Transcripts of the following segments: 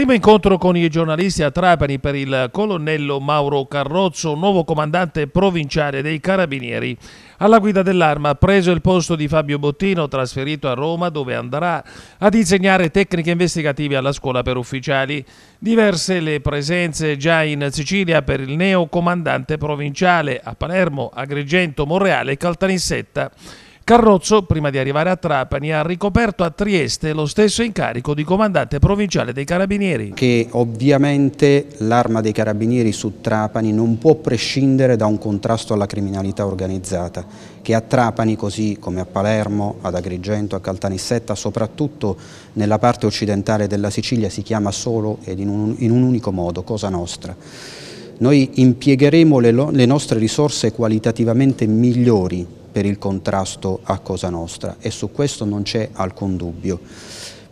Primo incontro con i giornalisti a Trapani per il colonnello Mauro Carrozzo, nuovo comandante provinciale dei Carabinieri. Alla guida dell'arma ha preso il posto di Fabio Bottino, trasferito a Roma, dove andrà ad insegnare tecniche investigative alla scuola per ufficiali. Diverse le presenze già in Sicilia per il neo comandante provinciale a Palermo, Agrigento, Monreale e Caltanissetta. Carrozzo, prima di arrivare a Trapani, ha ricoperto a Trieste lo stesso incarico di comandante provinciale dei Carabinieri. Che ovviamente l'arma dei Carabinieri su Trapani non può prescindere da un contrasto alla criminalità organizzata, che a Trapani, così come a Palermo, ad Agrigento, a Caltanissetta, soprattutto nella parte occidentale della Sicilia, si chiama solo ed in un, in un unico modo, Cosa Nostra. Noi impiegheremo le, le nostre risorse qualitativamente migliori per il contrasto a Cosa Nostra e su questo non c'è alcun dubbio.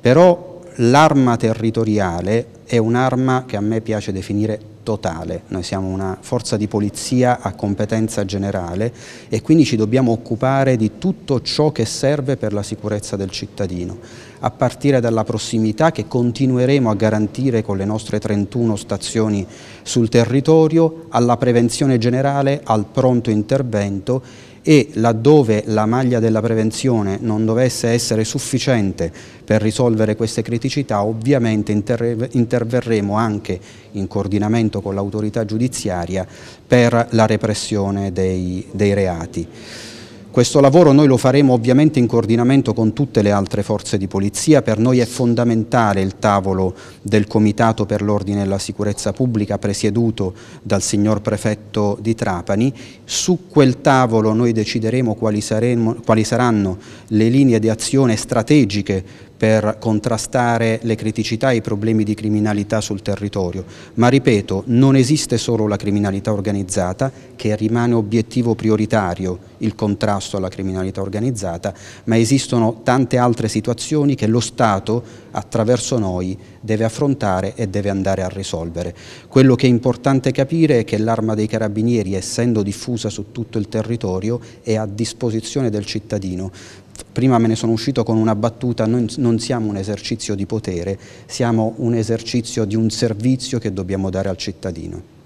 Però l'arma territoriale è un'arma che a me piace definire totale, noi siamo una forza di polizia a competenza generale e quindi ci dobbiamo occupare di tutto ciò che serve per la sicurezza del cittadino, a partire dalla prossimità che continueremo a garantire con le nostre 31 stazioni sul territorio, alla prevenzione generale, al pronto intervento e laddove la maglia della prevenzione non dovesse essere sufficiente per risolvere queste criticità ovviamente interverremo anche in coordinamento con l'autorità giudiziaria per la repressione dei, dei reati. Questo lavoro noi lo faremo ovviamente in coordinamento con tutte le altre forze di polizia, per noi è fondamentale il tavolo del Comitato per l'Ordine e la Sicurezza Pubblica presieduto dal signor Prefetto di Trapani. Su quel tavolo noi decideremo quali, saremo, quali saranno le linee di azione strategiche per contrastare le criticità e i problemi di criminalità sul territorio, ma ripeto, non esiste solo la criminalità organizzata che rimane obiettivo prioritario il contrasto alla criminalità organizzata, ma esistono tante altre situazioni che lo Stato attraverso noi deve affrontare e deve andare a risolvere. Quello che è importante capire è che l'arma dei carabinieri, essendo diffusa su tutto il territorio, è a disposizione del cittadino prima me ne sono uscito con una battuta, noi non siamo un esercizio di potere, siamo un esercizio di un servizio che dobbiamo dare al cittadino.